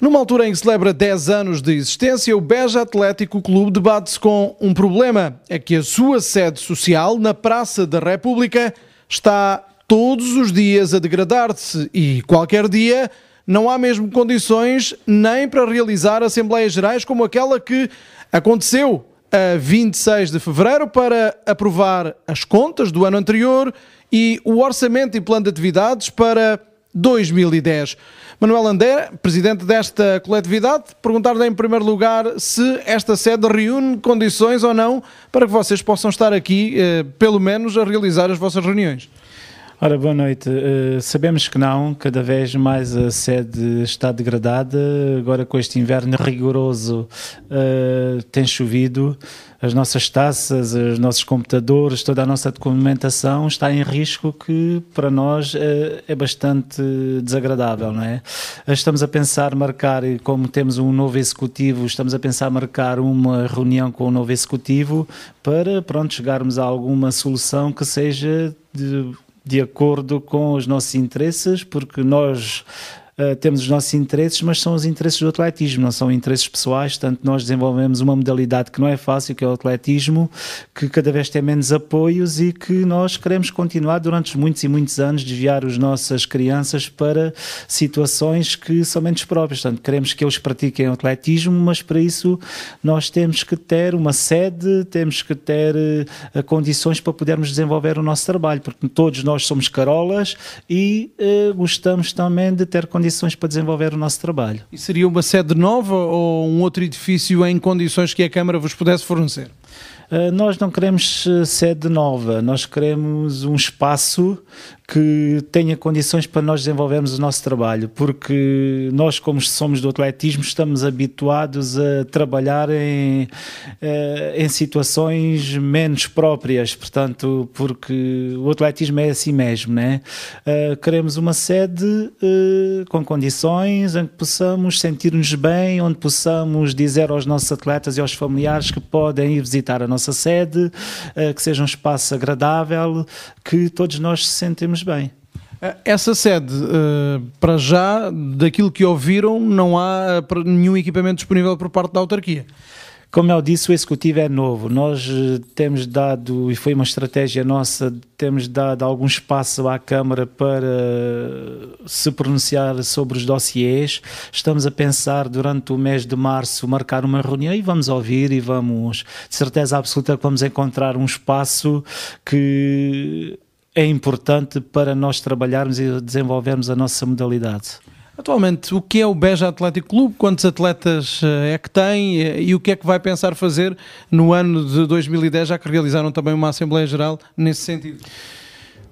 Numa altura em que celebra 10 anos de existência, o Beja Atlético Clube debate-se com um problema: é que a sua sede social, na Praça da República, está todos os dias a degradar-se e, qualquer dia, não há mesmo condições nem para realizar assembleias gerais como aquela que aconteceu a 26 de fevereiro para aprovar as contas do ano anterior e o orçamento e plano de atividades para 2010. Manuel André, presidente desta coletividade, perguntar-lhe em primeiro lugar se esta sede reúne condições ou não para que vocês possam estar aqui, eh, pelo menos, a realizar as vossas reuniões. Ora, boa noite. Uh, sabemos que não, cada vez mais a sede está degradada. Agora, com este inverno rigoroso, uh, tem chovido. As nossas taças, os nossos computadores, toda a nossa documentação está em risco, que para nós uh, é bastante desagradável, não é? Estamos a pensar marcar, como temos um novo executivo, estamos a pensar marcar uma reunião com o novo executivo para, pronto, chegarmos a alguma solução que seja de de acordo com os nossos interesses, porque nós eh, temos os nossos interesses, mas são os interesses do atletismo, não são interesses pessoais. Portanto, nós desenvolvemos uma modalidade que não é fácil, que é o atletismo, que cada vez tem menos apoios e que nós queremos continuar durante muitos e muitos anos desviar as nossas crianças para situações que são menos próprias. Portanto, queremos que eles pratiquem o atletismo, mas para isso nós temos que ter uma sede, temos que ter uh, condições para podermos desenvolver o nosso trabalho, porque todos nós somos carolas e uh, gostamos também de ter condições condições para desenvolver o nosso trabalho. E seria uma sede nova ou um outro edifício em condições que a Câmara vos pudesse fornecer? Eh, nós não queremos eh, sede nova, nós queremos um espaço que tenha condições para nós desenvolvermos o nosso trabalho, porque nós, como somos do atletismo, estamos habituados a trabalhar em, eh, em situações menos próprias, portanto, porque o atletismo é assim mesmo, né? Eh, queremos uma sede eh, com condições em que possamos sentir-nos bem, onde possamos dizer aos nossos atletas e aos familiares que podem ir visitar a nossa sede, que seja um espaço agradável, que todos nós se sentimos bem. Eh, essa sede, eh, para já, daquilo que ouviram, não há eh, nenhum equipamento disponível por parte da autarquia. Como eu disse, o executivo é novo. Nós temos dado, e foi uma estratégia nossa, temos dado algum espaço à Câmara para se pronunciar sobre os dossiês. Estamos a pensar, durante o mês de março, marcar uma reunião e vamos ouvir e vamos, de certeza absoluta, que vamos encontrar um espaço que é importante para nós trabalharmos e desenvolvermos a nossa modalidade. Atualmente, o que é o Beja Atlético Clube? Quantos atletas eh, é que tem eh, e o que é que vai pensar fazer no ano de 2010, já que realizaram também uma Assembleia Geral nesse sentido?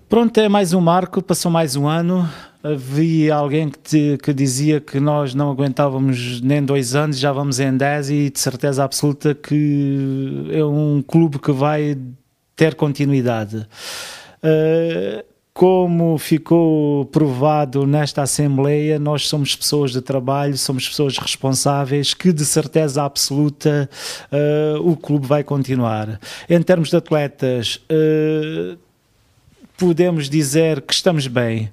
Pronto, é mais um marco, passou mais um ano. Havia alguém que, te, que dizia que nós não aguentávamos nem dois anos, já vamos em dez e de certeza absoluta que é um clube que vai ter continuidade. Eh, como ficou provado nesta Assembleia, nós somos pessoas de trabalho, somos pessoas responsáveis, que de certeza absoluta uh, o clube vai continuar. Em termos de atletas, uh, podemos dizer que estamos bem.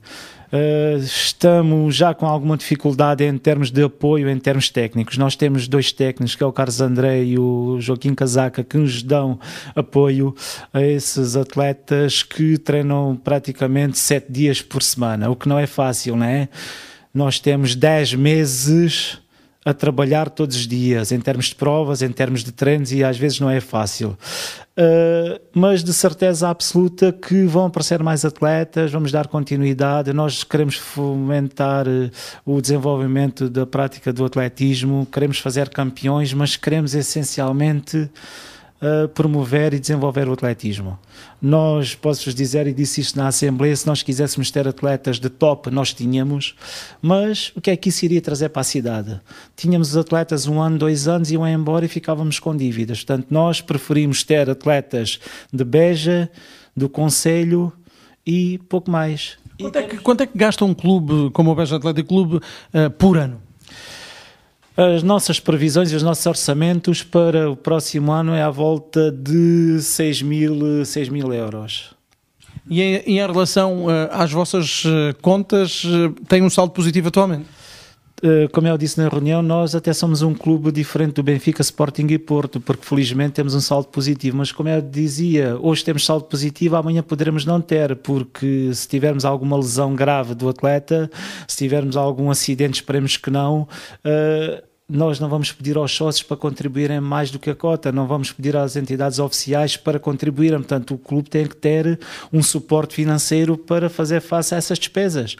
Eh, estamos já com alguma dificuldade em termos de apoio, em termos técnicos. Nós temos dois técnicos, que é o Carlos André e o Joaquim Casaca, que nos dão apoio a esses atletas que treinam praticamente sete dias por semana, o que não é fácil, não é? Nós temos dez meses a trabalhar todos os dias, em termos de provas, em termos de treinos, e às vezes não é fácil. Uh, mas de certeza absoluta que vão aparecer mais atletas, vamos dar continuidade. Nós queremos fomentar uh, o desenvolvimento da prática do atletismo, queremos fazer campeões, mas queremos essencialmente promover e desenvolver o atletismo. Nós, posso-vos dizer, e disse isto na Assembleia, se nós quiséssemos ter atletas de top, nós tínhamos, mas o que é que isso iria trazer para a cidade? Tínhamos os atletas um ano, dois anos, iam embora e ficávamos com dívidas. Portanto, nós preferimos ter atletas de Beja, do Conselho e pouco mais. Quanto é, que, quanto é que gasta um clube como o Beja Atlético Clube uh, por ano? As nossas previsões e os nossos orçamentos para o próximo ano é à volta de 6 mil, 6 mil euros. E em, em relação eh, às vossas eh, contas, eh, tem um saldo positivo atualmente? como eu disse na reunião, nós até somos um clube diferente do Benfica, Sporting e Porto, porque felizmente temos um saldo positivo. Mas como eu dizia, hoje temos saldo positivo, amanhã poderemos não ter, porque se tivermos alguma lesão grave do atleta, se tivermos algum acidente, esperemos que não. Uh nós não vamos pedir aos sócios para contribuírem mais do que a cota, não vamos pedir às entidades oficiais para contribuírem. Portanto, o clube tem que ter um suporte financeiro para fazer face a essas despesas,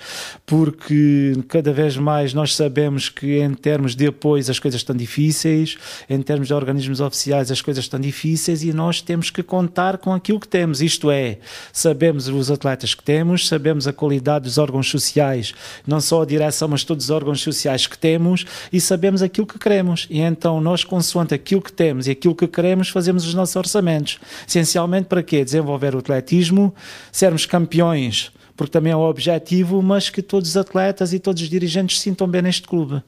porque cada vez mais nós sabemos que, em termos de apoios, as coisas estão difíceis, em termos de organismos oficiais, as coisas estão difíceis e nós temos que contar com aquilo que temos. Isto é, sabemos os atletas que temos, sabemos a qualidade dos órgãos sociais, não só a direção, mas todos os órgãos sociais que temos e sabemos aquilo aquilo que queremos. E então nós, consoante aquilo que temos e aquilo que queremos, fazemos os nossos orçamentos. Essencialmente para quê? Desenvolver o atletismo, sermos campeões, porque também é o objetivo, mas que todos os atletas e todos os dirigentes se sintam bem neste clube.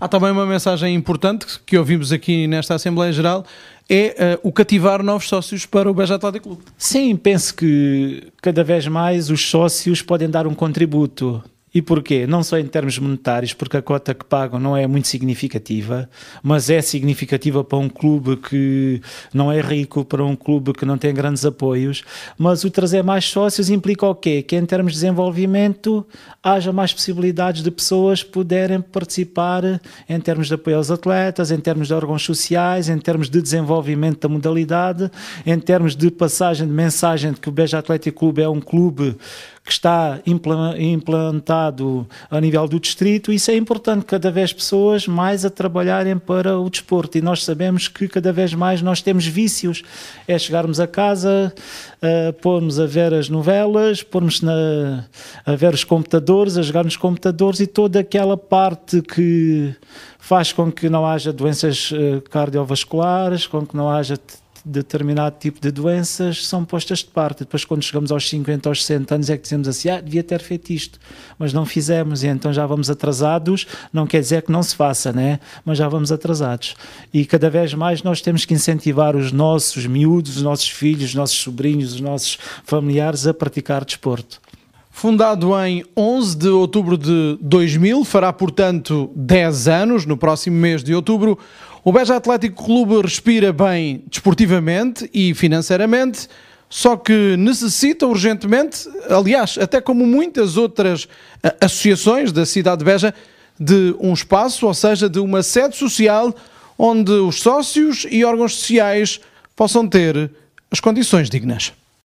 Há também uma mensagem importante que ouvimos aqui nesta Assembleia Geral, é uh, o cativar novos sócios para o Beja Atlético Clube. Sim, penso que cada vez mais os sócios podem dar um contributo e porquê? Não só em termos monetários, porque a cota que pagam não é muito significativa, mas é significativa para um clube que não é rico, para um clube que não tem grandes apoios. Mas o trazer mais sócios implica o quê? Que em termos de desenvolvimento haja mais possibilidades de pessoas poderem participar em termos de apoio aos atletas, em termos de órgãos sociais, em termos de desenvolvimento da modalidade, em termos de passagem de mensagem de que o Beja Atlético Clube é um clube que está implantado a nível do distrito. Isso é importante, cada vez pessoas mais a trabalharem para o desporto. E nós sabemos que cada vez mais nós temos vícios. É chegarmos a casa, uh, pormos a ver as novelas, pormos na, a ver os computadores, a jogar nos computadores e toda aquela parte que faz com que não haja doenças eh, cardiovasculares, com que não haja determinado tipo de doenças são postas de parte. Depois, quando chegamos aos 50, aos 60 anos, é que dizemos assim: ah, devia ter feito isto, mas não fizemos, e então já vamos atrasados. Não quer dizer que não se faça, né? mas já vamos atrasados. E cada vez mais nós temos que incentivar os nossos miúdos, os nossos filhos, os nossos sobrinhos, os nossos familiares a praticar desporto. Fundado em 11 de outubro de 2000, fará portanto 10 anos, no próximo mês de outubro, o Beja Atlético Clube respira bem desportivamente e financeiramente, só que necessita urgentemente, aliás, até como muitas outras eh, associações da cidade de Beja, de um espaço, ou seja, de uma sede social onde os sócios e órgãos sociais possam ter as condições dignas.